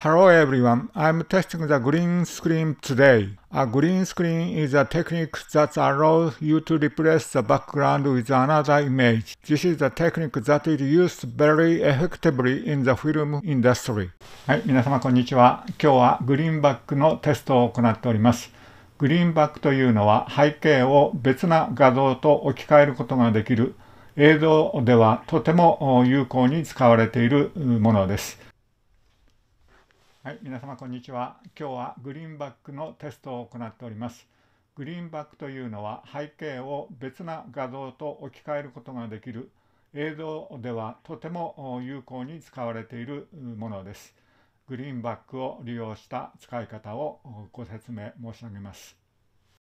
Hello everyone, I'm testing the green screen today. A green screen is a technique that allows you to replace the background with another image. This is a technique that is used very effectively in the film industry. はい、皆様こんにちは。今日はグリーンバックのテストを行っております。グリーンバックというのは背景を別な画像と置き換えることができる映像ではとても有効に使われているものです。はい、皆様こんにちは。今日はグリーンバックのテストを行っております。グリーンバックというのは背景を別な画像と置き換えることができる映像ではとても有効に使われているものです。グリーンバックを利用した使い方をご説明申し上げます。